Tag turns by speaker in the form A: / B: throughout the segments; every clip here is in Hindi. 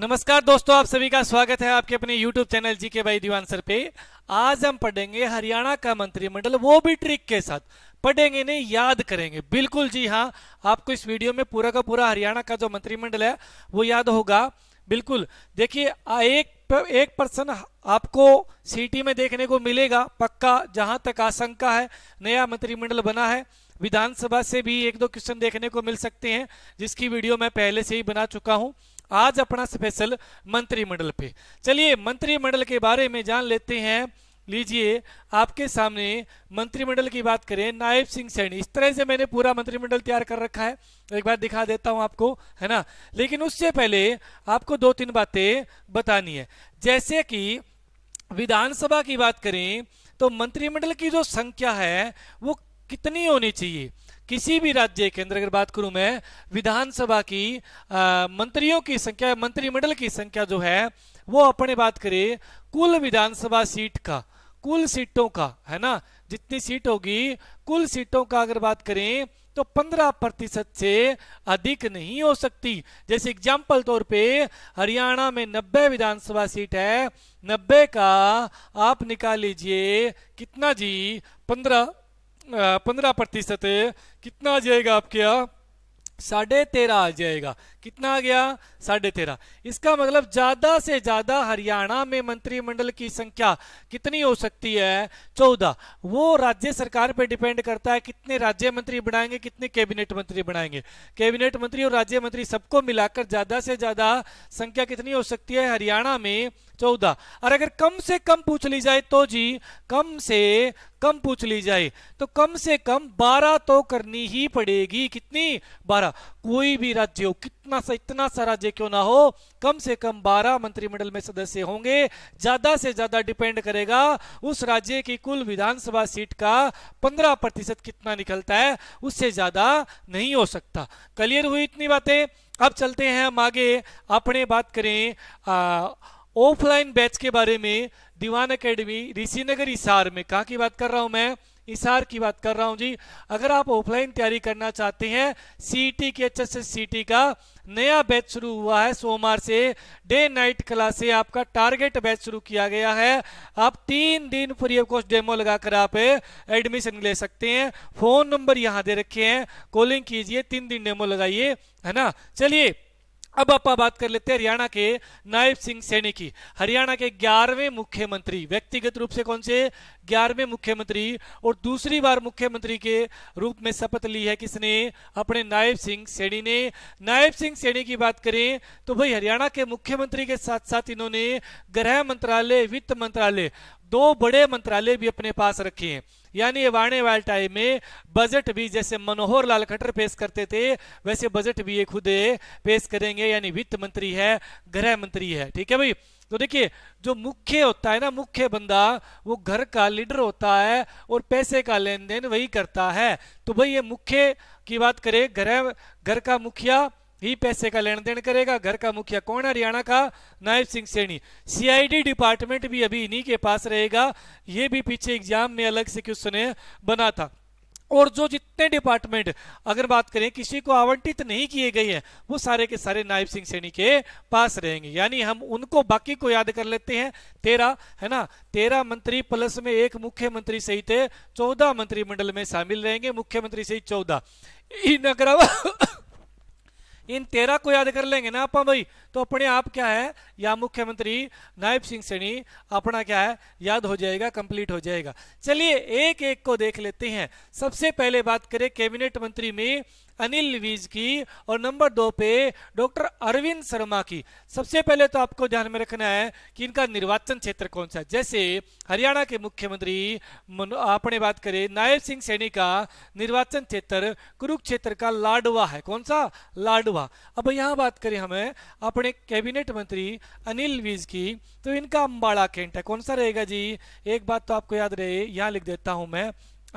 A: नमस्कार दोस्तों आप सभी का स्वागत है आपके अपने YouTube चैनल जी के भाई दीवान सर पे आज हम पढ़ेंगे हरियाणा का मंत्रिमंडल वो भी ट्रिक के साथ पढ़ेंगे नहीं याद करेंगे बिल्कुल जी हाँ आपको इस वीडियो में पूरा का पूरा हरियाणा का जो मंत्रिमंडल है वो याद होगा बिल्कुल देखिए एक एक पर्सन आपको सिटी में देखने को मिलेगा पक्का जहां तक आशंका है नया मंत्रिमंडल बना है विधानसभा से भी एक दो क्वेश्चन देखने को मिल सकते हैं जिसकी वीडियो मैं पहले से ही बना चुका हूं आज अपना स्पेशल मंत्रिमंडल पे चलिए मंत्रिमंडल के बारे में जान लेते हैं लीजिए आपके सामने मंत्रिमंडल की बात करें नायब सिंह सैनी इस तरह से मैंने पूरा मंत्रिमंडल तैयार कर रखा है एक बार दिखा देता हूं आपको है ना लेकिन उससे पहले आपको दो तीन बातें बतानी है जैसे कि विधानसभा की बात करें तो मंत्रिमंडल की जो संख्या है वो कितनी होनी चाहिए किसी भी राज्य के अंदर अगर बात करूं मैं विधानसभा की आ, मंत्रियों की संख्या मंत्रिमंडल की संख्या जो है वो अपने बात करें कुल विधानसभा सीट का कुल सीटों का है ना जितनी सीट होगी कुल सीटों का अगर बात करें तो 15 प्रतिशत से अधिक नहीं हो सकती जैसे एग्जाम्पल तौर पे हरियाणा में 90 विधानसभा सीट है 90 का आप निकाल लीजिए कितना जी 15 पंद्रह प्रतिशत कितना आ जाएगा आपके यहाँ साढ़े तेरह आ जाएगा कितना आ गया साढ़े तेरह इसका मतलब ज्यादा से ज्यादा हरियाणा में मंत्रिमंडल की संख्या कितनी हो सकती है चौदह वो राज्य सरकार पे डिपेंड करता है कितने राज्य मंत्री बनाएंगे कितने कैबिनेट मंत्री बनाएंगे कैबिनेट मंत्री और राज्य मंत्री सबको मिलाकर ज्यादा से ज्यादा संख्या कितनी हो सकती है हरियाणा में चौदह और अगर कम से कम पूछ ली जाए तो जी कम से कम पूछ ली जाए तो कम से कम बारह तो करनी ही पड़ेगी कितनी बारह कोई भी राज्य हो कितना सा इतना सा राज्य क्यों ना हो कम से कम बारह मंत्रिमंडल में सदस्य होंगे ज्यादा से ज्यादा डिपेंड करेगा उस राज्य की कुल विधानसभा सीट का पंद्रह प्रतिशत कितना निकलता है उससे ज्यादा नहीं हो सकता क्लियर हुई इतनी बातें अब चलते हैं हम आगे अपने बात करें आ, ऑफलाइन बैच के बारे में दीवान अकेडमी ऋषि नगर इशार में कहा की बात कर रहा हूं मैं इशार की बात कर रहा हूं जी अगर आप ऑफलाइन तैयारी करना चाहते हैं सीटी के एच एस का नया बैच शुरू हुआ है सोमवार से डे नाइट से आपका टारगेट बैच शुरू किया गया है आप तीन दिन फ्री ऑफ कॉस्ट डेमो लगाकर आप एडमिशन ले सकते हैं फोन नंबर यहां दे रखे हैं कॉलिंग कीजिए तीन दिन डेमो लगाइए है ना चलिए अब आप बात कर लेते हैं हरियाणा के नायब सिंह सैनी की हरियाणा के ग्यारहवें मुख्यमंत्री व्यक्तिगत रूप से कौन से ग्यारहवें मुख्यमंत्री और दूसरी बार मुख्यमंत्री के रूप में शपथ ली है किसने अपने नायब सिंह सैनी ने नायब सिंह सैनी की बात करें तो भाई हरियाणा के मुख्यमंत्री के साथ साथ इन्होंने गृह मंत्रालय वित्त मंत्रालय दो बड़े मंत्रालय भी अपने पास रखे हैं यानी वाणे वाले टाइम में बजट भी जैसे मनोहर लाल खट्टर पेश करते थे वैसे बजट भी ये खुद पेश करेंगे यानी वित्त मंत्री है गृह मंत्री है ठीक है भाई तो देखिए जो मुख्य होता है ना मुख्य बंदा वो घर का लीडर होता है और पैसे का लेन देन वही करता है तो भाई ये मुख्य की बात करें घर घर का मुखिया ही पैसे का लेन देन करेगा घर का मुखिया कौन है हरियाणा का नायब सिंह सैनी सीआईडी डिपार्टमेंट भी अभी इन्हीं के पास रहेगा ये भी पीछे एग्जाम में अलग से क्वेश्चन बना था और जो जितने डिपार्टमेंट अगर बात करें किसी को आवंटित नहीं किए गए हैं वो सारे के सारे नायब सिंह सैनी के पास रहेंगे यानी हम उनको बाकी को याद कर लेते हैं तेरह है ना तेरह मंत्री प्लस में एक मुख्यमंत्री सहित चौदह मंत्रिमंडल में शामिल रहेंगे मुख्यमंत्री सहित चौदह इन अगर इन तेरह को याद कर लेंगे ना अपा भाई तो अपने आप क्या है या मुख्यमंत्री नायब सिंह सैनी अपना क्या है याद हो जाएगा कंप्लीट हो जाएगा चलिए एक एक को देख लेते हैं सबसे पहले बात करें कैबिनेट मंत्री में अनिल विज की और नंबर दो पे डॉक्टर अरविंद शर्मा की सबसे पहले तो आपको ध्यान में रखना है कि इनका निर्वाचन क्षेत्र कौन सा जैसे हरियाणा के मुख्यमंत्री अपने बात करें नायब सिंह सैनी का निर्वाचन क्षेत्र कुरुक्षेत्र का लाडवा है कौन सा लाडवा अब यहाँ बात करें हमें अपने कैबिनेट मंत्री अनिल विज की तो इनका अम्बाड़ा कैंट है कौन सा रहेगा जी एक बात तो आपको याद रहे यहाँ लिख देता हूँ मैं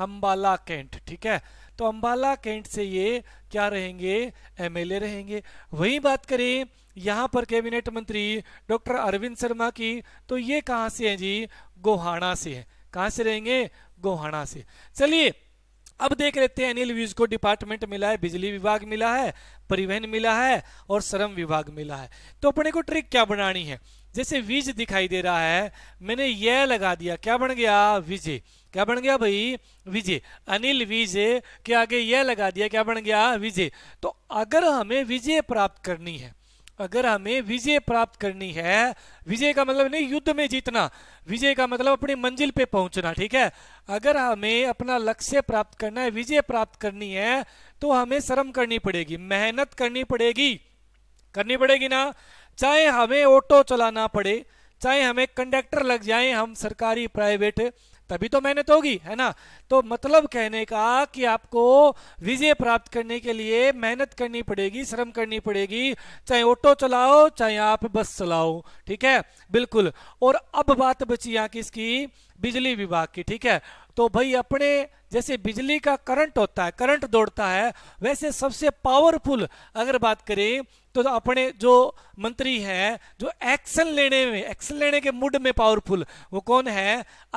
A: अम्बाला कैंट ठीक है तो अंबाला कैंट से ये क्या रहेंगे एमएलए रहेंगे वही बात करें यहाँ पर कैबिनेट मंत्री डॉक्टर अरविंद शर्मा की तो ये कहाँ से हैं जी गोहाणा से हैं कहाँ से रहेंगे गोहाणा से चलिए अब देख लेते हैं अनिल विज को डिपार्टमेंट मिला है बिजली विभाग मिला है परिवहन मिला है और श्रम विभाग मिला है तो अपने को ट्रिक क्या बनानी है जैसे विज दिखाई दे रहा है मैंने यह लगा दिया क्या बन गया विजय क्या बन गया भाई विजय अनिल विजय के आगे यह लगा दिया क्या बन गया विजय तो अगर हमें विजय प्राप्त करनी है अगर हमें विजय प्राप्त करनी है विजय का मतलब नहीं युद्ध में जीतना विजय का मतलब अपनी मंजिल पे पहुंचना ठीक है अगर हमें अपना लक्ष्य प्राप्त करना है विजय प्राप्त करनी है तो हमें श्रम करनी पड़ेगी मेहनत करनी पड़ेगी करनी पड़ेगी ना चाहे हमें ऑटो चलाना पड़े चाहे हमें कंडक्टर लग जाए हम सरकारी प्राइवेट तभी तो मेहनत होगी है ना तो मतलब कहने का कि आपको विजय प्राप्त करने के लिए मेहनत करनी पड़ेगी श्रम करनी पड़ेगी चाहे ऑटो चलाओ चाहे आप बस चलाओ ठीक है बिल्कुल और अब बात बची यहाँ किसकी बिजली विभाग की ठीक है तो भाई अपने जैसे बिजली का करंट होता है करंट दौड़ता है वैसे सबसे पावरफुल अगर बात करें तो, तो अपने जो मंत्री हैं जो एक्शन लेने में एक्शन लेने के मूड में पावरफुल वो कौन है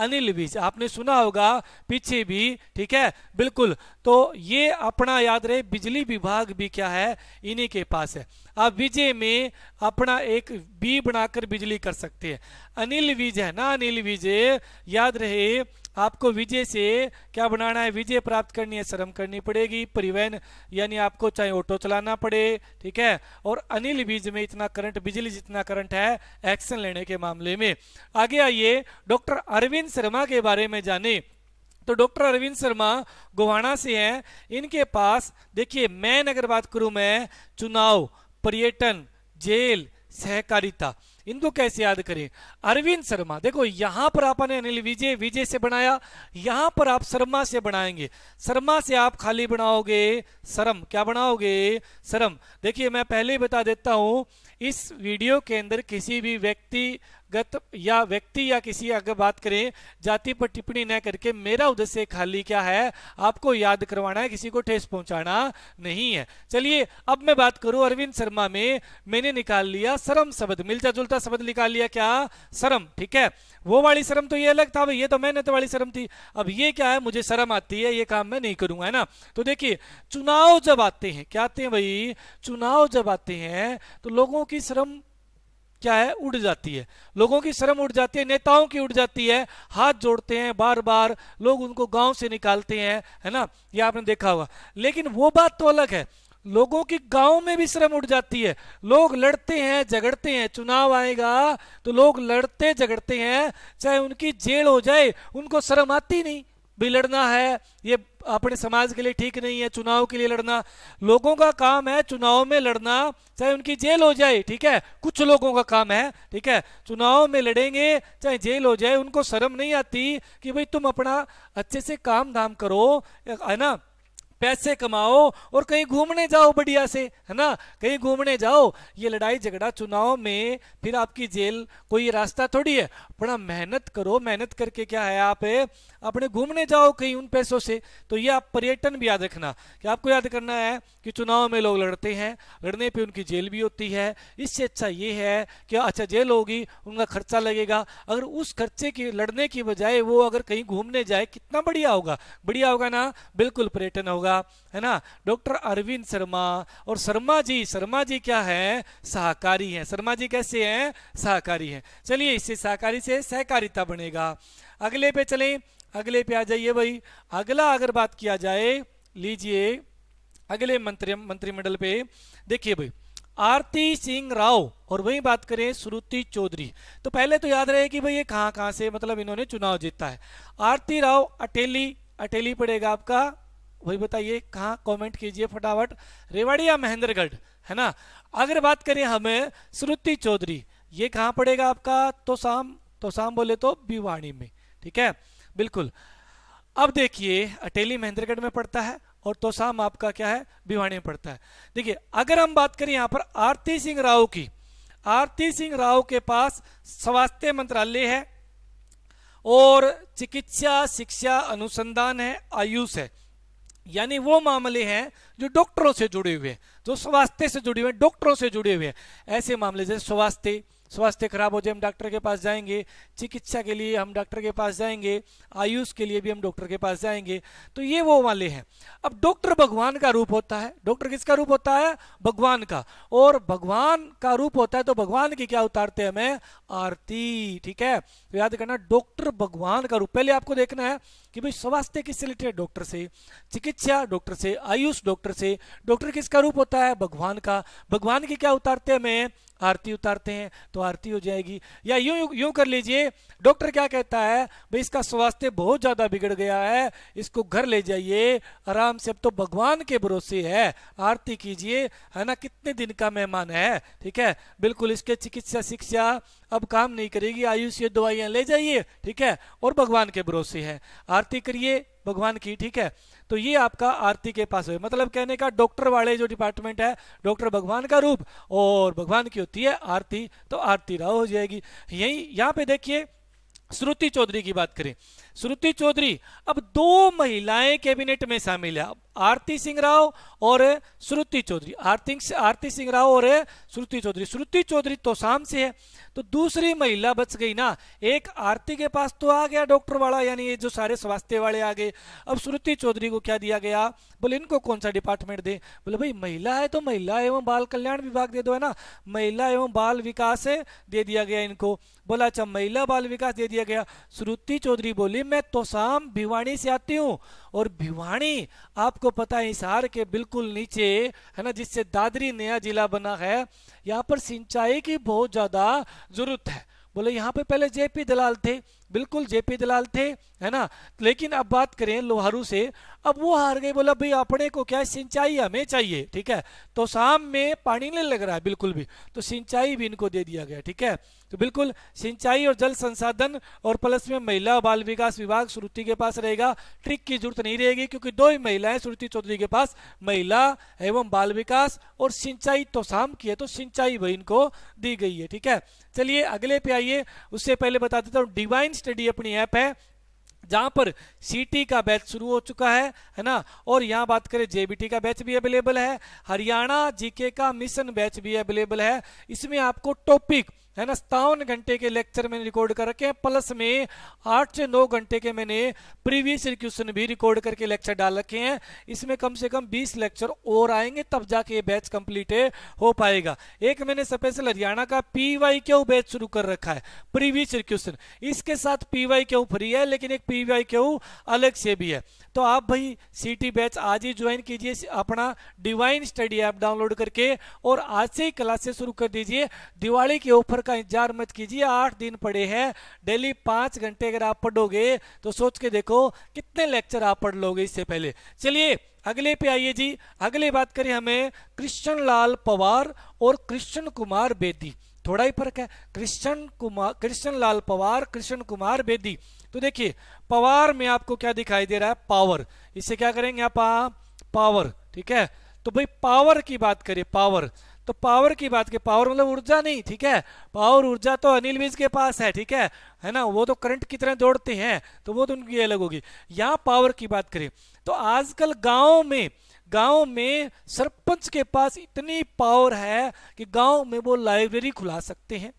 A: अनिल विज आपने सुना होगा पीछे भी ठीक है बिल्कुल तो ये अपना याद रहे बिजली विभाग भी क्या है इन्हीं के पास है अब विजय में अपना एक बी बनाकर बिजली कर सकते हैं अनिल विज है ना अनिल विजय याद रहे आपको विजय से क्या बनाना है विजय प्राप्त करनी है श्रम करनी पड़ेगी परिवहन यानी आपको चाहे ऑटो चलाना पड़े ठीक है और अनिल बीज में इतना करंट बिजली जितना करंट है एक्शन लेने के मामले में आगे आइए डॉक्टर अरविंद शर्मा के बारे में जाने तो डॉक्टर अरविंद शर्मा गोवाना से हैं इनके पास देखिए मैन अगर बात करूं मैं चुनाव पर्यटन जेल सहकारिता इनको कैसे याद करें अरविंद शर्मा देखो यहां पर आपने अनिल विजय विजय से बनाया यहां पर आप शर्मा से बनाएंगे शर्मा से आप खाली बनाओगे शर्म क्या बनाओगे शर्म देखिए मैं पहले ही बता देता हूं इस वीडियो के अंदर किसी भी व्यक्ति गत या व्यक्ति या किसी आगे बात करें जाति पर टिप्पणी न करके मेरा उद्देश्य खाली क्या है आपको याद करवाना है किसी को ठेस पहुंचाना नहीं है चलिए अब मैं बात करूं अरविंद शर्मा में मैंने निकाल लिया शर्म शब्द मिलता जुलता शब्द निकाल लिया क्या शर्म ठीक है वो वाली शर्म तो ये अलग था ये तो मेहनत वाली शर्म थी अब ये क्या है मुझे शर्म आती है ये काम मैं नहीं करूंगा है ना तो देखिए चुनाव जब आते हैं क्या आते हैं भाई चुनाव जब आते हैं तो लोगों की शर्म क्या है उड़ जाती है लोगों की शर्म उड़ जाती है नेताओं की उड़ जाती है हाथ जोड़ते हैं बार बार लोग उनको गांव से निकालते हैं है ना ये आपने देखा होगा लेकिन वो बात तो अलग है लोगों की गांव में भी शर्म उड़ जाती है लोग लड़ते हैं झगड़ते हैं चुनाव आएगा तो लोग लड़ते झगड़ते हैं चाहे उनकी जेल हो जाए उनको शर्म आती नहीं भी लड़ना है ये अपने समाज के लिए ठीक नहीं है चुनाव के लिए लड़ना लोगों का काम है चुनाव में लड़ना चाहे उनकी जेल हो जाए ठीक है कुछ लोगों का काम है ठीक है चुनाव में लड़ेंगे चाहे जेल हो जाए उनको शर्म नहीं आती कि भाई तुम अपना अच्छे से काम धाम करो है ना पैसे कमाओ और कहीं घूमने जाओ बढ़िया से है ना कहीं घूमने जाओ ये लड़ाई झगड़ा चुनाव में फिर आपकी जेल कोई रास्ता थोड़ी है बड़ा मेहनत करो मेहनत करके क्या है आप अपने घूमने जाओ कहीं उन पैसों से तो ये आप पर्यटन भी याद रखना कि आपको याद करना है कि चुनाव में लोग लड़ते हैं लड़ने पर उनकी जेल भी होती है इससे अच्छा ये है कि अच्छा जेल होगी उनका खर्चा लगेगा अगर उस खर्चे की लड़ने की बजाय वो अगर कहीं घूमने जाए कितना बढ़िया होगा बढ़िया होगा ना बिल्कुल पर्यटन होगा होगा है ना डॉक्टर अरविंद शर्मा और शर्मा जी शर्मा जी क्या है सहकारी हैं शर्मा जी कैसे हैं सहकारी हैं चलिए इससे सहकारी से सहकारिता बनेगा अगले पे चले अगले पे आ जाइए भाई अगला अगर बात किया जाए लीजिए अगले मंत्री मंत्रिमंडल पे देखिए भाई आरती सिंह राव और वही बात करें श्रुति चौधरी तो पहले तो याद रहे कि भाई ये कहां कहां से मतलब इन्होंने चुनाव जीता है आरती राव अटेली अटेली पड़ेगा आपका वही बताइए कहाँ कमेंट कीजिए फटाफट रेवाड़िया महेंद्रगढ़ है ना अगर बात करें हमें श्रुति चौधरी ये कहाँ पड़ेगा आपका तो शाम तो शाम बोले तो भिवाणी में ठीक है बिल्कुल अब देखिए अटेली महेंद्रगढ़ में पड़ता है और तोसाम आपका क्या है भिवाणी में पड़ता है देखिए अगर हम बात करें यहाँ पर आरती सिंह राव की आरती सिंह राव के पास स्वास्थ्य मंत्रालय है और चिकित्सा शिक्षा अनुसंधान है आयुष है यानी वो मामले हैं जो डॉक्टरों से जुड़े हुए हैं जो स्वास्थ्य से जुड़े हुए हैं डॉक्टरों से जुड़े हुए हैं ऐसे मामले जैसे स्वास्थ्य स्वास्थ्य खराब हो जाए हम डॉक्टर के पास जाएंगे चिकित्सा के लिए हम डॉक्टर के पास जाएंगे आयुष के लिए भी हम डॉक्टर के पास जाएंगे तो ये वो वाले हैं अब डॉक्टर भगवान का रूप होता है डॉक्टर किसका रूप होता है भगवान का और भगवान का रूप होता है तो भगवान की क्या उतारते हैं हमें आरती ठीक है तो याद करना डॉक्टर भगवान का रूप पहले आपको देखना है कि भाई स्वास्थ्य किससे रिलेटेड डॉक्टर से चिकित्सा डॉक्टर से आयुष डॉक्टर से डॉक्टर किसका रूप होता है भगवान का भगवान की क्या उतारते हैं मैं आरती उतारते हैं तो आरती हो जाएगी या यूं यूं कर लीजिए डॉक्टर क्या कहता है भाई इसका स्वास्थ्य बहुत ज़्यादा बिगड़ गया है इसको घर ले जाइए आराम से अब तो भगवान के भरोसे है आरती कीजिए है ना कितने दिन का मेहमान है ठीक है बिल्कुल इसके चिकित्सा शिक्षा अब काम नहीं करेगी आयुष ये दवाइयाँ ले जाइए ठीक है और भगवान के भरोसे है आरती करिए भगवान की ठीक है तो ये आपका आरती के पास है मतलब कहने का डॉक्टर वाले जो डिपार्टमेंट है डॉक्टर भगवान का रूप और भगवान की होती है आरती तो आरती राव हो जाएगी यही यहाँ पे देखिए श्रुति चौधरी की बात करें श्रुति चौधरी अब दो महिलाएं कैबिनेट में शामिल है आरती सिंह राव और श्रुति चौधरी आरती आरती सिंह राव और श्रुति चौधरी श्रुति चौधरी तो शाम से है तो दूसरी महिला बच गई ना एक आरती के पास तो आ गया डॉक्टर वाला यानी ये जो सारे स्वास्थ्य वाले आ गए अब श्रुति चौधरी को क्या दिया गया बोले इनको कौन सा डिपार्टमेंट दे बोले भाई महिला है तो महिला एवं बाल कल्याण विभाग दे दो है ना महिला एवं बाल विकास दे दिया गया इनको बोला अच्छा महिला बाल विकास दे दिया गया श्रुति चौधरी बोली मैं तोसाम भिवाणी से आती हूँ और भिवाणी आपको आपको पता है हिसार के बिल्कुल नीचे है ना जिससे दादरी नया जिला बना है यहाँ पर सिंचाई की बहुत ज़्यादा ज़रूरत है बोले यहाँ पे पहले जेपी दलाल थे बिल्कुल जेपी दलाल थे है ना लेकिन अब बात करें लोहारू से अब वो हार गए बोला भाई अपने को क्या सिंचाई हमें चाहिए ठीक है तो शाम में पानी नहीं लग रहा है बिल्कुल भी तो सिंचाई भी इनको दे दिया गया ठीक है तो बिल्कुल सिंचाई और जल संसाधन और प्लस में महिला बाल विकास विभाग श्रुति के पास रहेगा ट्रिक की जरूरत नहीं रहेगी क्योंकि दो ही महिलाएं श्रुति चौधरी के पास महिला एवं बाल विकास और सिंचाई तो शाम की है तो सिंचाई भी इनको दी गई है ठीक है चलिए अगले पे आइए उससे पहले बता देता हूँ डिवाइन स्टडी अपनी ऐप है जहां पर सी का बैच शुरू हो चुका है है ना और यहाँ बात करें जेबीटी का बैच भी अवेलेबल है हरियाणा जीके का मिशन बैच भी अवेलेबल है इसमें आपको टॉपिक है ना सतावन घंटे के लेक्चर मैंने रिकॉर्ड कर रखे हैं प्लस में आठ से नौ घंटे के मैंने प्रीवियस क्वेश्चन भी रिकॉर्ड करके लेक्चर डाल रखे हैं इसमें कम से कम बीस लेक्चर और आएंगे तब जाके ये बैच कंप्लीट हो पाएगा एक मैंने स्पेशल हरियाणा का पी वाई क्यू बैच शुरू कर रखा है प्रीवियस क्वेश्चन इसके साथ पी वाई क्यू फ्री है लेकिन एक पी वाई क्यू अलग से भी है तो आप भाई सी टी बैच आज ही ज्वाइन कीजिए अपना डिवाइन स्टडी ऐप डाउनलोड करके और आज से ही क्लासेस शुरू कर दीजिए दिवाली के ऑफर का इंतजार मत कीजिए आठ दिन पड़े हैं डेली पाँच घंटे अगर आप पढ़ोगे तो सोच के देखो कितने लेक्चर आप पढ़ लोगे इससे पहले चलिए अगले पे आइए जी अगले बात करें हमें कृष्ण लाल पवार और कृष्ण कुमार बेदी थोड़ा ही फर्क है कृष्ण कुमार कृष्ण लाल पवार कृष्ण कुमार बेदी तो देखिए पवार में आपको क्या दिखाई दे रहा है पावर इसे क्या करेंगे आप पावर ठीक है तो भाई पावर की बात करें पावर तो पावर की बात की पावर मतलब ऊर्जा नहीं ठीक है पावर ऊर्जा तो अनिल विज के पास है ठीक है है ना वो तो करंट की तरह दौड़ते हैं तो वो तो उनकी अलग होगी यहाँ पावर की बात करें तो आजकल गाँव में गाँव में सरपंच के पास इतनी पावर है कि गाँव में वो लाइब्रेरी खुला सकते हैं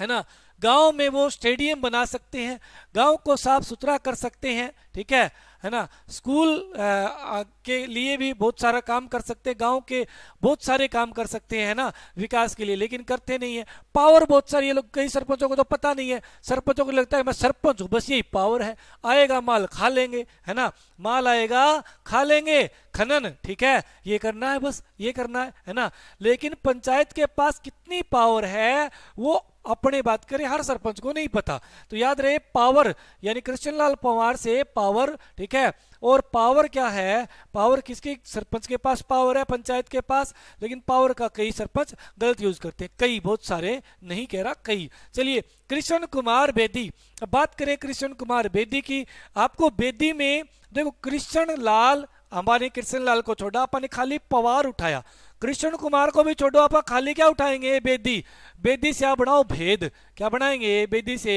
A: है ना गाँव में वो स्टेडियम बना सकते हैं गाँव को साफ सुथरा कर सकते हैं ठीक है है ना स्कूल आ, के लिए भी बहुत सारा काम कर सकते हैं गांव के बहुत सारे काम कर सकते हैं ना विकास के लिए लेकिन करते नहीं है पावर बहुत सारी ये लोग कई सरपंचों को तो पता नहीं है सरपंचों को लगता है मैं सरपंच हूँ बस यही पावर है आएगा माल खा लेंगे है ना माल आएगा खा लेंगे खनन ठीक है ये करना है बस ये करना है है ना लेकिन पंचायत के पास कितनी पावर है वो अपने बात करें हर सरपंच को नहीं पता तो याद रहे पावर यानी कृष्ण लाल पवार से पावर ठीक ठीक है और पावर क्या है पावर किसके सरपंच के पास पावर है पंचायत के पास लेकिन पावर का कई सरपंच गलत यूज करते हैं कई बहुत सारे नहीं कह रहा कई चलिए कृष्ण कुमार बेदी अब बात करें कृष्ण कुमार बेदी की आपको बेदी में देखो कृष्ण लाल हमारे कृष्ण लाल को छोड़ा आपने खाली पवार उठाया कृष्ण कुमार को भी छोड़ो आप खाली क्या उठाएंगे बेदी बेदी से आप बनाओ भेद क्या बनाएंगे बेदी से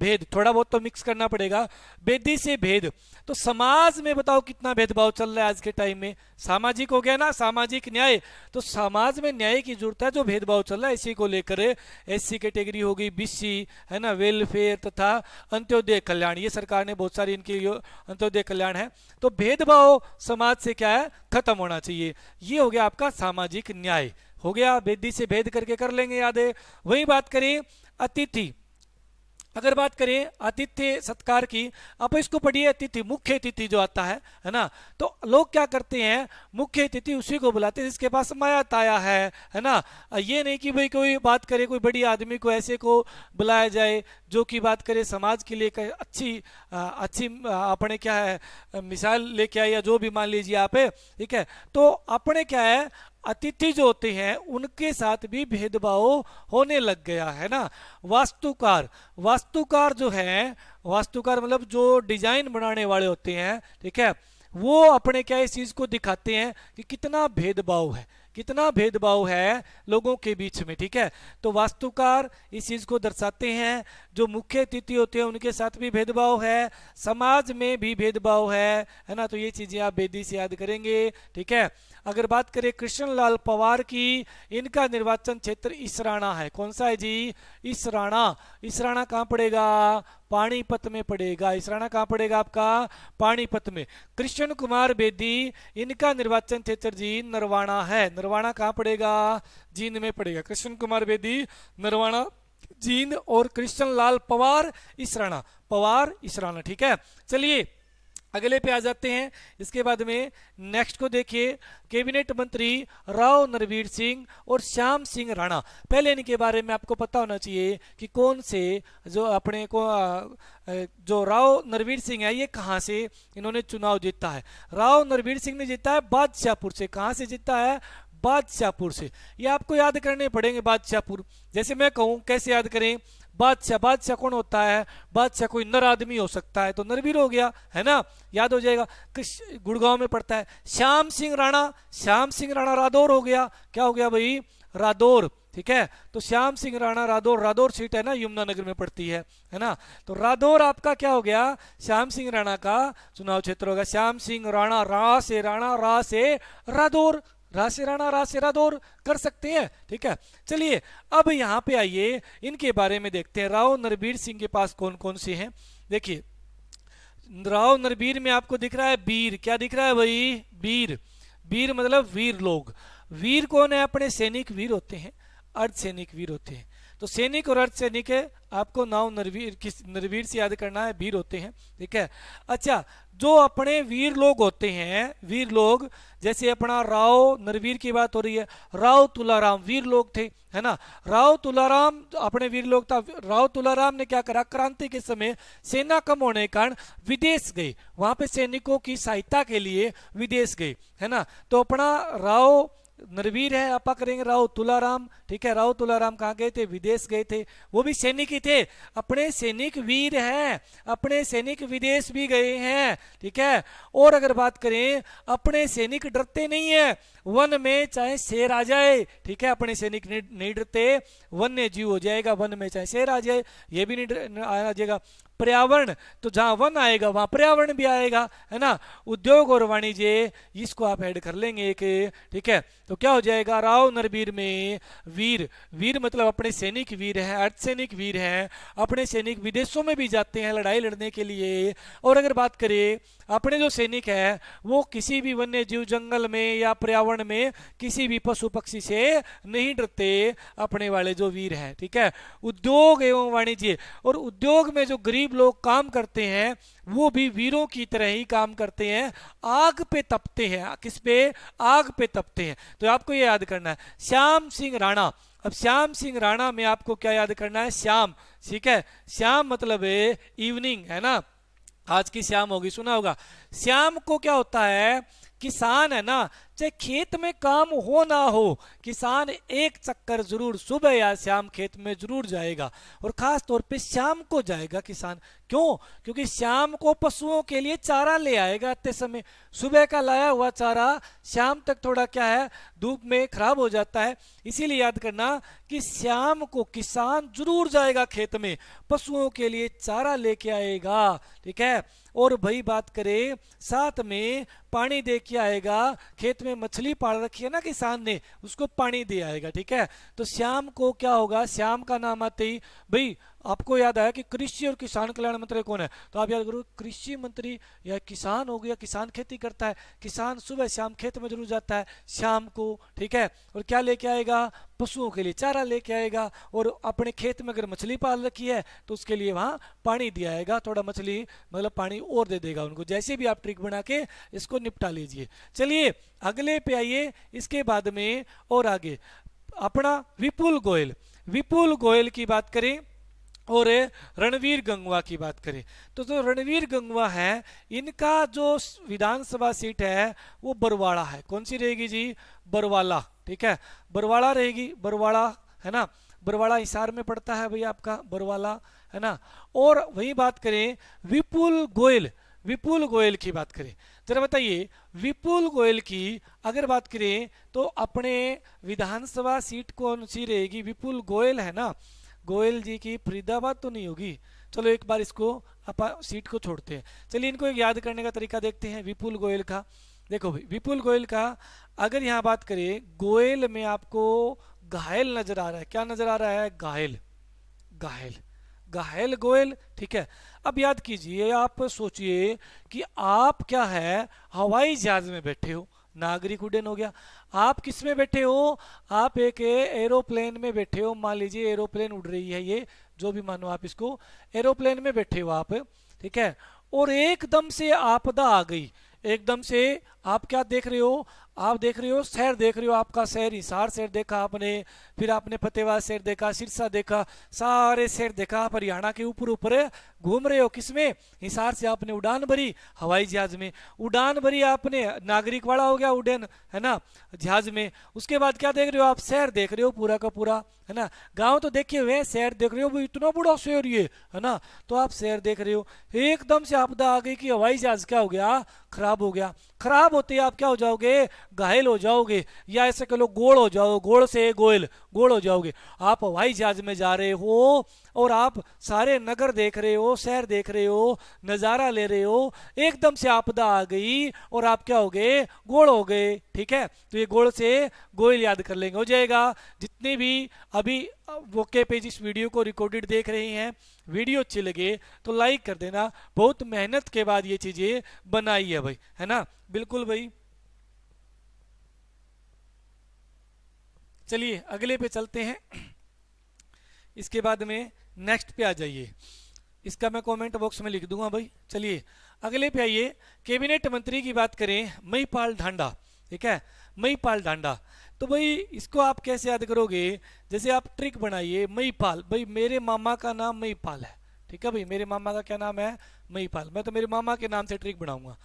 A: भेद थोड़ा बहुत तो मिक्स करना पड़ेगा बेदी से भेद तो समाज में बताओ कितना भेदभाव चल रहा है आज के टाइम में सामाजिक हो गया ना सामाजिक न्याय तो समाज में न्याय की जरूरत है जो भेदभाव चल रहा है इसी को लेकर एस सी कैटेगरी होगी बी बीसी है ना वेलफेयर तथा अंत्योदय कल्याण ये सरकार ने बहुत सारी इनकी अंत्योदय कल्याण है तो भेदभाव समाज से क्या है खत्म होना चाहिए ये हो गया आपका सामाजिक न्याय हो गया बेदी से भेद करके कर लेंगे याद है वही बात करें अतिथि अगर बात करें आतिथ्य सत्कार की आप इसको पढ़िए अतिथि मुख्य अतिथि जो आता है है ना तो लोग क्या करते हैं मुख्य अतिथि उसी को बुलाते हैं जिसके पास माया ताया है है ना ये नहीं कि भाई कोई बात करे कोई बड़ी आदमी को ऐसे को बुलाया जाए जो कि बात करे समाज के लिए अच्छी आ, अच्छी अपने क्या है मिसाल लेके आए या जो भी मान लीजिए आप ठीक है तो अपने क्या है अतिथि जो होते हैं उनके साथ भी भेदभाव होने लग गया है ना वास्तुकार वास्तुकार जो है वास्तुकार मतलब जो डिजाइन बनाने वाले होते हैं ठीक है वो अपने क्या इस चीज को दिखाते हैं कि कितना भेदभाव है कितना भेदभाव है लोगों के बीच में ठीक है तो वास्तुकार इस चीज को दर्शाते हैं जो मुख्य अतिथि होते हैं उनके साथ भी भेदभाव है समाज में भी भेदभाव है है ना तो ये चीजें आप बेदी से याद करेंगे ठीक है अगर बात करें कृष्णलाल पवार की इनका निर्वाचन क्षेत्र इसराणा है कौन सा है जी इसराणा इसराणा कहाँ पड़ेगा पानीपत में पड़ेगा राणा कहाँ पड़ेगा आपका पानीपत में कृष्ण कुमार बेदी इनका निर्वाचन क्षेत्र जी नरवाणा है नरवाणा कहाँ पड़ेगा जींद में पड़ेगा कृष्ण कुमार बेदी नरवाणा जींद और कृष्ण लाल पवार राणा पवार राणा ठीक है चलिए अगले पे आ जाते हैं इसके बाद में नेक्स्ट को देखिए कैबिनेट मंत्री राव नरवीर सिंह और श्याम सिंह राणा पहले इनके बारे में आपको पता होना चाहिए कि कौन से जो अपने को जो राव नरवीर सिंह है ये कहाँ से इन्होंने चुनाव जीता है राव नरवीर सिंह ने जीता है बादशाहपुर से कहाँ से जीता है बादशाहपुर से ये आपको याद करने पड़ेंगे बादशाहपुर जैसे मैं कहूँ कैसे याद करें बादशाह बादशाह कौन होता है बादशाह कोई नर आदमी हो सकता है तो नरवीर हो गया है ना याद हो जाएगा गुड़गांव में पड़ता है श्याम सिंह राणा श्याम सिंह राणा रादौर हो गया क्या हो गया भाई रादौर ठीक है तो श्याम सिंह राणा रादौर रादौर सीट है ना यमुनानगर में पड़ती है है ना तो रादौर आपका क्या हो गया श्याम सिंह राणा का चुनाव क्षेत्र होगा श्याम सिंह राणा रा से राणा रा से रादौर राशि राधोर कर सकते हैं ठीक है चलिए अब यहाँ पे आइए इनके बारे में देखते हैं राव नरबीर सिंह के पास कौन कौन से हैं देखिए राव नरबीर में आपको दिख रहा है बीर क्या दिख रहा है भाई बीर बीर मतलब वीर लोग वीर कौन है अपने सैनिक वीर होते हैं अर्ध सैनिक वीर होते हैं तो सैनिक और अर्ध सैनिक आपको नाव नरवीर किस नरवीर से याद करना है वीर होते हैं ठीक है अच्छा जो अपने वीर लोग होते हैं वीर लोग जैसे अपना राव नरवीर की बात हो रही है राव तुलाराम वीर लोग थे है ना राव तुलाराम अपने वीर लोग था राव तुलाराम ने क्या करा क्रांति के समय सेना कम होने के कारण विदेश गए वहां पे सैनिकों की सहायता के लिए विदेश गए है ना तो अपना राव नरवीर है आपा करेंगे राव तुलाराम ठीक है राव तुलाराम कहाँ गए थे विदेश गए थे वो भी सैनिक ही थे अपने सैनिक वीर हैं अपने सैनिक विदेश भी गए हैं ठीक है और अगर बात करें अपने सैनिक डरते नहीं है वन में चाहे शेर आ जाए ठीक है अपने सैनिक नहीं डरते वन्य जीव हो जाएगा वन में चाहे शेर आ जाए ये भी नहीं आ जाएगा पर्यावरण तो जहां वन आएगा वहां पर्यावरण भी आएगा है ना उद्योग और वाणिज्य इसको आप ऐड कर लेंगे एक ठीक है तो क्या हो जाएगा राव नरवीर में वीर वीर मतलब अपने सैनिक वीर हैं अर्धसैनिक वीर हैं अपने सैनिक विदेशों में भी जाते हैं लड़ाई लड़ने के लिए और अगर बात करें अपने जो सैनिक है वो किसी भी वन्य जीव जंगल में या पर्यावरण में किसी भी पशु पक्षी से नहीं डरते अपने वाले जो वीर है ठीक है उद्योग एवं वाणिज्य और उद्योग में जो गरीब लोग काम करते हैं वो भी वीरों की तरह ही काम करते हैं आग पे तपते हैं किस पे आग पे तपते हैं तो आपको ये याद करना है श्याम सिंह राणा अब श्याम सिंह राणा में आपको क्या याद करना है श्याम ठीक है श्याम मतलब इवनिंग है ना आज की श्याम होगी सुना होगा श्याम को क्या होता है किसान है ना चाहे खेत में काम हो ना हो किसान एक चक्कर जरूर सुबह या शाम खेत में जरूर जाएगा और खास तौर पे शाम को जाएगा किसान क्यों क्योंकि शाम को पशुओं के लिए चारा ले आएगा आते समय सुबह का लाया हुआ चारा शाम तक थोड़ा क्या है धूप में खराब हो जाता है इसीलिए याद करना कि शाम को किसान जरूर जाएगा खेत में पशुओं के लिए चारा लेके आएगा ठीक है और भाई बात करें साथ में पानी दे के आएगा खेत में ने मछली पाल रखी है ना किसान ने उसको पानी दिया आएगा ठीक है तो श्याम को क्या होगा श्याम का नाम आते ही भाई आपको याद आया कि कृषि और किसान कल्याण मंत्री कौन है तो आप याद करो कृषि मंत्री या किसान हो गया किसान खेती करता है किसान सुबह शाम खेत में जरूर जाता है शाम को ठीक है और क्या लेके आएगा पशुओं के लिए चारा लेके आएगा और अपने खेत में अगर मछली पाल रखी है तो उसके लिए वहाँ पानी दिया आएगा थोड़ा मछली मतलब पानी और दे देगा उनको जैसे भी आप ट्रिक बना के इसको निपटा लीजिए चलिए अगले पे आइए इसके बाद में और आगे अपना विपुल गोयल विपुल गोयल की बात करें और रणवीर गंगवा की बात करें तो जो रणवीर गंगवा है इनका जो विधानसभा सीट है वो बरवाड़ा है कौन सी रहेगी जी बरवाला ठीक है बरवाड़ा रहेगी बरवाड़ा है ना बरवाड़ा हिसार में पड़ता है भैया आपका बरवाला है ना और वही बात करें विपुल गोयल विपुल गोयल की बात करें जरा बताइए विपुल गोयल की अगर बात करें तो अपने विधानसभा सीट कौन सी रहेगी विपुल गोयल है ना गोयल जी की फरीदाबाद तो नहीं होगी चलो एक बार इसको आप सीट को छोड़ते हैं चलिए इनको एक याद करने का तरीका देखते हैं विपुल गोयल का देखो भाई विपुल गोयल का अगर यहाँ बात करें गोयल में आपको घायल नजर आ रहा है क्या नजर आ रहा है घायल घायल घायल गोयल ठीक है अब याद कीजिए आप सोचिए कि आप क्या है हवाई जहाज में बैठे हो नागरिक उड्डयन हो गया आप किस में बैठे हो आप एक एरोप्लेन में बैठे हो मान लीजिए एरोप्लेन उड़ रही है ये जो भी मानो आप इसको एरोप्लेन में बैठे हो आप ठीक है और एकदम से आपदा आ गई एकदम से आप क्या देख रहे हो आप देख रहे हो शहर देख रहे हो आपका शहर हिसार शहर देखा आपने फिर आपने फतेहबाद शहर देखा सिरसा देखा सारे शहर देखा आप हरियाणा के ऊपर ऊपर घूम रहे हो किसमें हिसार से आपने उड़ान भरी हवाई जहाज में उड़ान भरी आपने नागरिक वाला हो गया उड़न है ना जहाज में उसके बाद क्या देख रहे हो आप शहर देख रहे हो पूरा का पूरा है ना गाँव तो देखे हुए हैं शहर देख रहे हो वो इतना बड़ा शहर ये है ना तो आप शहर देख रहे हो एकदम से आपदा आ गई कि हवाई जहाज क्या हो गया खराब हो गया खराब होते आप क्या हो जाओगे घायल हो जाओगे या ऐसे कह लो गोड़ हो जाओ गोड़ से गोयल गोड़ हो जाओगे आप हवाई जहाज में जा रहे हो और आप सारे नगर देख रहे हो शहर देख रहे हो नज़ारा ले रहे हो एकदम से आपदा आ गई और आप क्या हो गए गोड़ हो गए ठीक है तो ये गोड़ से गोयल याद कर लेंगे हो जाएगा जितने भी अभी वो के पेज इस वीडियो को रिकॉर्डेड देख रहे हैं वीडियो अच्छी लगे तो लाइक कर देना बहुत मेहनत के बाद ये चीज़ें बनाई है भाई है ना बिल्कुल भाई चलिए अगले पे चलते हैं इसके बाद में नेक्स्ट पे आ जाइए इसका मैं कमेंट बॉक्स में लिख दूंगा भाई चलिए अगले पे आइए कैबिनेट मंत्री की बात करें मईपाल ढांडा ठीक है मईपाल ढांडा तो भाई इसको आप कैसे याद करोगे जैसे आप ट्रिक बनाइए मईपाल भाई मेरे मामा का नाम मईपाल है ठीक है भाई मेरे मामा का क्या नाम है मईपाल मैं तो मेरे मामा के नाम से ट्रिक बनाऊंगा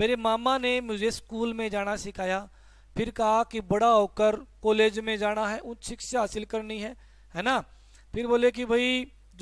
A: मेरे मामा ने मुझे स्कूल में जाना सिखाया फिर कहा कि बड़ा होकर कॉलेज में जाना है उच्च शिक्षा हासिल करनी है है ना फिर बोले कि भाई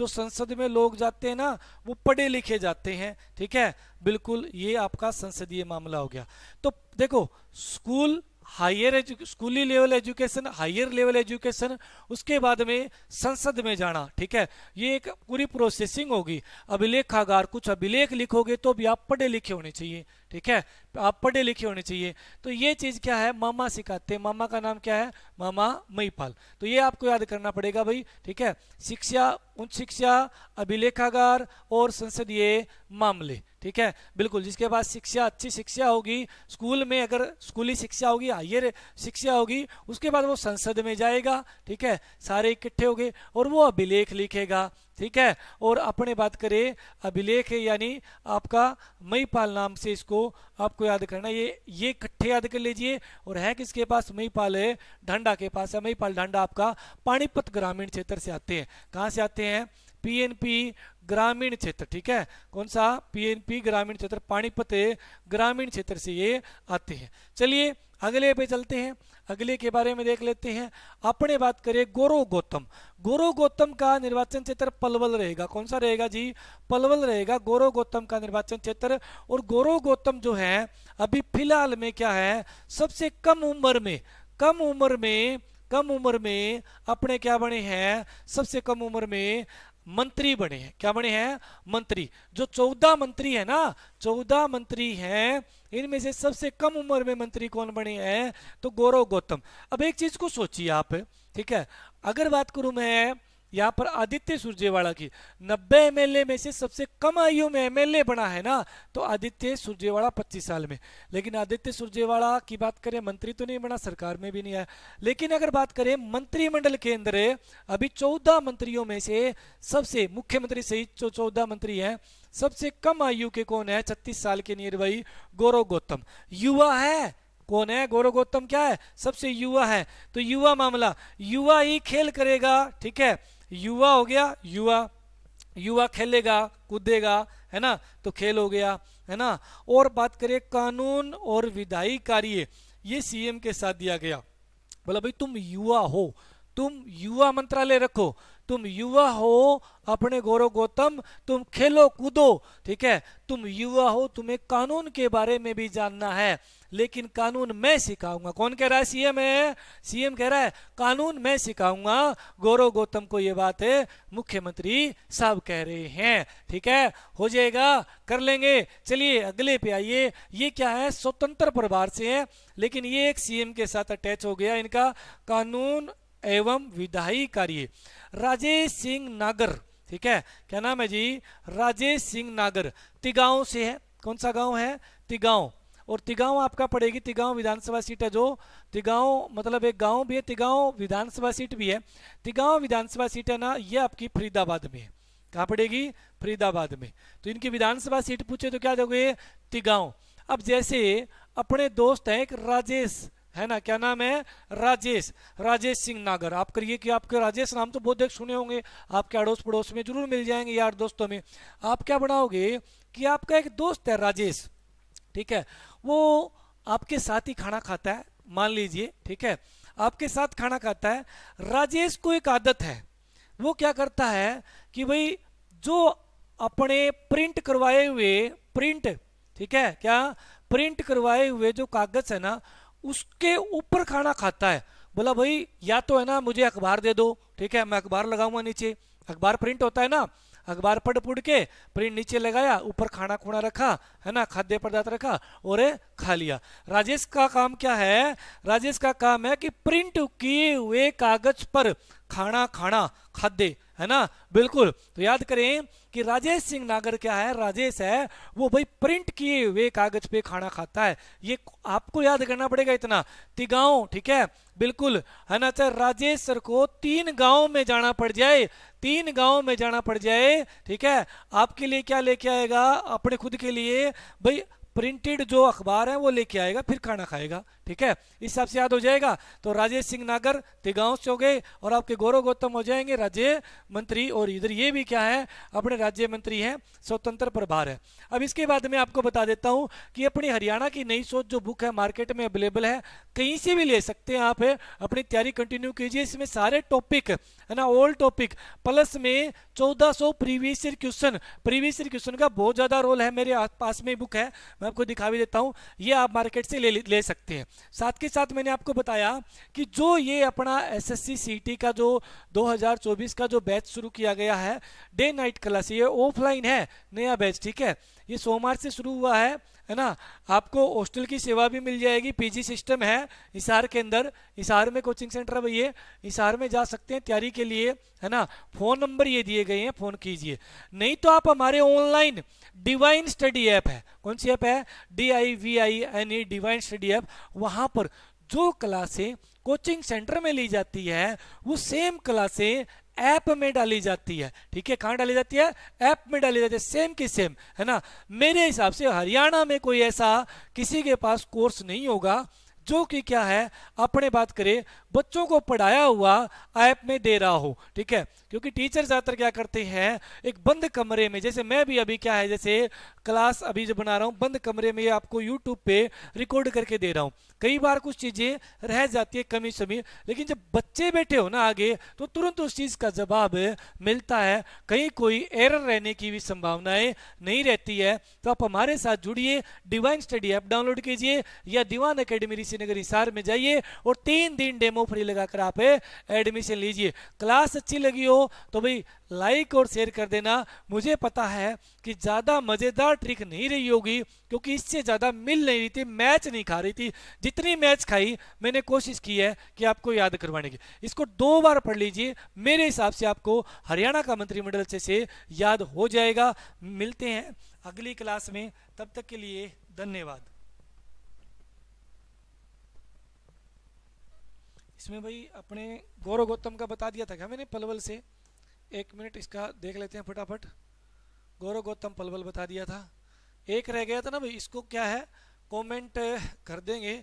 A: जो संसद में लोग जाते हैं ना वो पढ़े लिखे जाते हैं ठीक है बिल्कुल ये आपका संसदीय मामला हो गया तो देखो स्कूल हायर स्कूली level education higher level education उसके बाद में संसद में जाना ठीक है ये एक पूरी प्रोसेसिंग होगी अभिलेखागार कुछ अभिलेख लिखोगे तो भी आप पढ़े लिखे होने चाहिए ठीक है आप पढ़े लिखे होने चाहिए तो ये चीज़ क्या है मामा सिखाते हैं मामा का नाम क्या है मामा मईपाल तो ये आपको याद करना पड़ेगा भाई ठीक है शिक्षा उच्च शिक्षा अभिलेखागार और संसदीय मामले ठीक है बिल्कुल जिसके पास शिक्षा अच्छी शिक्षा होगी स्कूल में अगर स्कूली शिक्षा होगी हाइयर शिक्षा होगी उसके बाद वो संसद में जाएगा ठीक है सारे इकट्ठे हो गए और वो अभिलेख लिखेगा ठीक है और अपने बात करें अभिलेख यानी आपका मईपाल नाम से इसको आपको याद करना ये ये इकट्ठे याद कर लीजिए और है किसके पास मईपाल है ढंडा के पास है मईपाल ढंडा आपका पानीपत ग्रामीण क्षेत्र से आते हैं कहाँ से आते हैं पीएनपी ग्रामीण क्षेत्र ठीक है कौन सा पीएनपी ग्रामीण क्षेत्र पानीपत ग्रामीण क्षेत्र से ये आते हैं चलिए अगले पे चलते हैं अगले के बारे में देख लेते हैं अपने बात करें गौरव गौतम गौरव गौतम का निर्वाचन क्षेत्र पलवल रहेगा कौन सा रहेगा जी पलवल रहेगा गौरव गौतम का निर्वाचन क्षेत्र और गौरव गौतम जो है अभी फिलहाल में क्या है सबसे कम उम्र में कम उम्र में कम उम्र में अपने क्या बने हैं सबसे कम उम्र में मंत्री बने हैं क्या बने हैं मंत्री जो चौदह मंत्री है ना चौदह मंत्री हैं इनमें से सबसे कम उम्र में मंत्री कौन बने हैं तो गौरव गौतम अब एक चीज को सोचिए आप ठीक है अगर बात करूं मैं यहाँ पर आदित्य सुरजेवाला की 90 एमएलए में से सबसे कम आयु में एमएलए बना है ना तो आदित्य सुरजेवाला 25 साल में लेकिन आदित्य सुरजेवाला की बात करें मंत्री तो नहीं बना सरकार में भी नहीं आया लेकिन अगर बात करें मंत्रिमंडल के अंदर अभी चौदह मंत्रियों में से सबसे मुख्यमंत्री सहित जो चौदह मंत्री हैं सबसे कम आयु के कौन है छत्तीस साल के निर्वही गौरव गौतम युवा है कौन है गौरव गौतम क्या है सबसे युवा है तो युवा मामला युवा ही खेल करेगा ठीक है युवा हो गया युवा युवा खेलेगा कूदेगा है ना तो खेल हो गया है ना और बात करें कानून और विधायी कार्य ये सीएम के साथ दिया गया बोला भाई तुम युवा हो तुम युवा मंत्रालय रखो तुम युवा हो अपने गौरव गौतम तुम खेलो कूदो ठीक है तुम युवा हो तुम्हें कानून के बारे में भी जानना है लेकिन कानून मैं सिखाऊंगा कौन कह रहा है सीएम है सीएम कह रहा है कानून मैं सिखाऊंगा गौरव गौतम को ये बात मुख्यमंत्री साहब कह रहे हैं ठीक है हो जाएगा कर लेंगे चलिए अगले पे आइए ये क्या है स्वतंत्र परिवार से है लेकिन ये एक सीएम के साथ अटैच हो गया इनका कानून एवं विधायी कार्य राजेश सिंह नागर ठीक है क्या नाम है जी राजेश सिंह नागर तिगांव से है कौन सा गांव है तिगांव और तिगांव आपका पड़ेगी तिगांव विधानसभा सीट है जो तिगांव मतलब एक गांव भी है तिगांव विधानसभा सीट भी है तिगांव विधानसभा सीट है ना ये आपकी फरीदाबाद में है कहाँ पड़ेगी फरीदाबाद में तो इनकी विधानसभा सीट पूछे तो क्या दोगे तिगांव अब जैसे अपने दोस्त हैं एक राजेश है ना क्या नाम है राजेश राजेश सिंह नागर आप करिए कि आपके राजेश नाम तो बहुत देख सुने होंगे आपके अड़ोस पड़ोस में जरूर मिल जाएंगे यार दोस्तों में आप क्या बनाओगे कि आपका एक दोस्त है राजेश ठीक है वो आपके साथ ही खाना खाता है मान लीजिए ठीक है आपके साथ खाना खाता है राजेश को एक आदत है वो क्या करता है कि भाई जो अपने प्रिंट करवाए हुए प्रिंट ठीक है क्या प्रिंट करवाए हुए जो कागज है ना उसके ऊपर खाना खाता है बोला भाई या तो है ना मुझे अखबार दे दो ठीक है मैं अखबार लगाऊंगा नीचे अखबार प्रिंट होता है ना अखबार पढ़ पुढ़ के प्रिंट नीचे लगाया ऊपर खाना खुना रखा है ना खाद्य पदार्थ रखा और खा लिया राजेश का काम क्या है राजेश का काम है कि प्रिंट किए हुए कागज पर खाना खाना खाद्य है ना बिल्कुल तो याद करें कि राजेश सिंह नागर क्या है राजेश है वो भाई प्रिंट किए हुए कागज पे खाना खाता है ये आपको याद करना पड़ेगा इतना तिगांव ठीक है बिल्कुल है ना चाहे राजेश सर को तीन गांव में जाना पड़ जाए तीन गांव में जाना पड़ जाए ठीक है आपके लिए क्या लेके आएगा अपने खुद के लिए भाई प्रिंटेड जो अखबार है वो लेके आएगा फिर खाना खाएगा ठीक है इस हिसाब से याद हो जाएगा तो राजेश सिंह नागर तिगांव से हो गए और आपके गौरव गौतम हो जाएंगे राज्य मंत्री और इधर ये भी क्या है अपने राज्य मंत्री हैं स्वतंत्र प्रभार है अब इसके बाद मैं आपको बता देता हूँ कि अपनी हरियाणा की नई सोच जो बुक है मार्केट में अवेलेबल है कहीं से भी ले सकते हैं आप अपनी तैयारी कंटिन्यू कीजिए इसमें सारे टॉपिक है ना ओल्ड टॉपिक प्लस में चौदह सौ प्रीवियसर क्वेश्चन प्रीवियसर क्वेश्चन का बहुत ज़्यादा रोल है मेरे पास में बुक है मैं आपको दिखा भी देता हूँ ये आप मार्केट से ले ले सकते हैं साथ के साथ मैंने आपको बताया कि जो ये अपना एस सी टी का जो 2024 का जो बैच शुरू किया गया है डे नाइट क्लास ये ऑफलाइन है नया बैच ठीक है ये सोमवार से शुरू हुआ है है ना आपको हॉस्टल की सेवा भी मिल जाएगी पीजी सिस्टम है हिसार के अंदर हिसार में कोचिंग सेंटर है भैया हिसार में जा सकते हैं तैयारी के लिए है ना फ़ोन नंबर ये दिए गए हैं फ़ोन कीजिए नहीं तो आप हमारे ऑनलाइन डिवाइन स्टडी ऐप है कौन सी ऐप है D I V I N E divine study app वहाँ पर जो क्लासें कोचिंग सेंटर में ली जाती है वो सेम क्लासें ऐप में डाली जाती है ठीक है कहाँ डाली जाती है ऐप में डाली जाती है सेम की सेम है ना मेरे हिसाब से हरियाणा में कोई ऐसा किसी के पास कोर्स नहीं होगा जो कि क्या है अपने बात करें बच्चों को पढ़ाया हुआ ऐप में दे रहा हो ठीक है क्योंकि टीचर ज़्यादातर क्या करते हैं एक बंद कमरे में जैसे मैं भी अभी क्या है जैसे क्लास अभी जो बना रहा हूँ बंद कमरे में आपको यूट्यूब पे रिकॉर्ड करके दे रहा हूँ कई बार कुछ चीज़ें रह जाती है कमी समी लेकिन जब बच्चे बैठे हो ना आगे तो तुरंत उस चीज़ का जवाब मिलता है कहीं कोई एरर रहने की भी संभावनाएं नहीं रहती है तो आप हमारे साथ जुड़िए डिवाइन स्टडी ऐप डाउनलोड कीजिए या दीवान अकेडमी ऋषि नगर हिसार में जाइए और तीन दिन डेमो फ्री लगाकर आप एडमिशन लीजिए क्लास अच्छी लगी हो तो भाई लाइक और शेयर कर देना मुझे पता है कि ज़्यादा मज़ेदार ट्रिक नहीं रही होगी क्योंकि इससे ज़्यादा मिल नहीं रही थी मैच नहीं खा रही थी जितनी मैच खाई मैंने कोशिश की है कि आपको याद करवाने की इसको दो बार पढ़ लीजिए मेरे हिसाब से आपको हरियाणा का मंत्रिमंडल से, से याद हो जाएगा मिलते हैं अगली क्लास में तब तक के लिए धन्यवाद इसमें भाई अपने गौरव गौतम का बता दिया था क्या मैंने पलवल से एक मिनट इसका देख लेते हैं फटाफट गौरव गौतम पलवल बता दिया था एक रह गया था ना भाई इसको क्या है कमेंट कर देंगे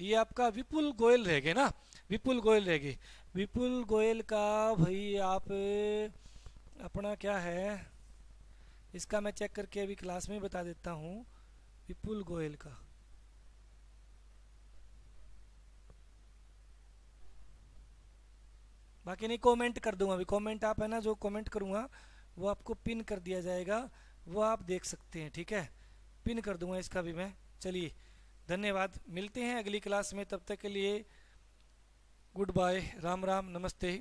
A: ये आपका विपुल गोयल रह गए ना विपुल गोयल रह गए विपुल गोयल का भाई आप अपना क्या है इसका मैं चेक करके अभी क्लास में बता देता हूँ विपुल गोयल का बाकी नहीं कमेंट कर दूंगा अभी कमेंट आप है ना जो कमेंट करूँगा वो आपको पिन कर दिया जाएगा वो आप देख सकते हैं ठीक है पिन कर दूंगा इसका भी मैं चलिए धन्यवाद मिलते हैं अगली क्लास में तब तक के लिए गुड बाय राम राम नमस्ते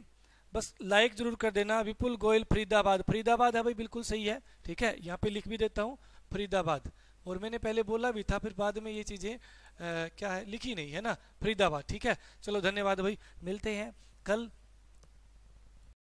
A: बस लाइक जरूर कर देना विपुल गोयल फरीदाबाद फरीदाबाद है भाई बिल्कुल सही है ठीक है यहाँ पे लिख भी देता हूँ फरीदाबाद और मैंने पहले बोला भी था फिर बाद में ये चीज़ें क्या है लिखी नहीं है ना फरीदाबाद ठीक है चलो धन्यवाद भाई मिलते हैं कल